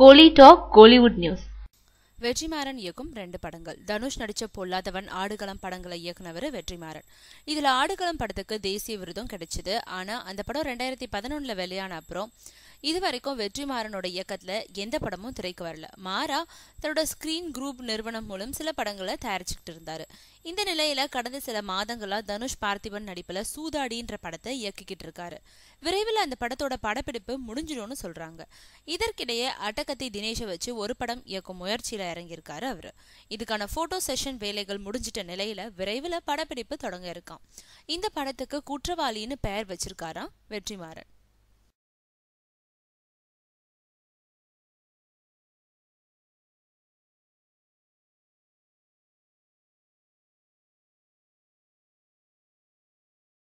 கோலி talk Kollywood news Vetrimaaran இயக்கும் ரெண்டு படங்கள் தனுஷ் நடிச்ச பொல்லாதவன் ஆடுகளம் படங்களை இயக்குனவர் வெற்றிமாறன் இதில் ஆடுகளம் படத்துக்கு தேசிய விருதும் கிடைச்சது ஆனால் அந்த படம் ரெண்டாயிரத்தி பதினொன்றில் வெளியான அப்புறம் இது வரைக்கும் வெற்றிமாறனோட இயக்கத்தில் எந்த படமும் திரைக்கு வரல மாறா தன்னோட ஸ்க்ரீன் குரூப் நிறுவனம் மூலம் சில படங்களை தயாரிச்சுக்கிட்டு இருந்தார் இந்த நிலையில கடந்த சில மாதங்களாக தனுஷ் பார்த்திபன் நடிப்பில் சூதாடின்ற படத்தை இயக்கிக்கிட்டு இருக்காரு விரைவில் அந்த படத்தோட படப்பிடிப்பு முடிஞ்சிடும்னு சொல்றாங்க இதற்கிடையே அட்டகத்தி தினேஷை வச்சு ஒரு படம் இயக்கும் முயற்சியில் இறங்கியிருக்காரு அவர் இதுக்கான போட்டோ செஷன் வேலைகள் முடிஞ்சிட்ட நிலையில விரைவில் படப்பிடிப்பு தொடங்க இருக்கான் இந்த படத்துக்கு குற்றவாளின்னு பெயர் வச்சிருக்காராம் வெற்றிமாறன்